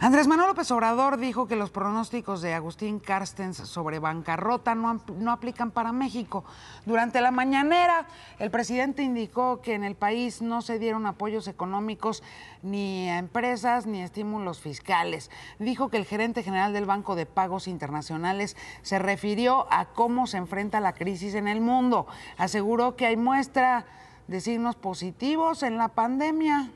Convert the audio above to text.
Andrés Manuel López Obrador dijo que los pronósticos de Agustín Carstens sobre bancarrota no, aplican para México. Durante la mañanera, el presidente indicó que en el país no se dieron apoyos económicos ni a empresas ni estímulos fiscales. Dijo que el gerente general del Banco de Pagos Internacionales se refirió a cómo se enfrenta la crisis en el mundo. Aseguró que hay muestra de signos positivos en la pandemia.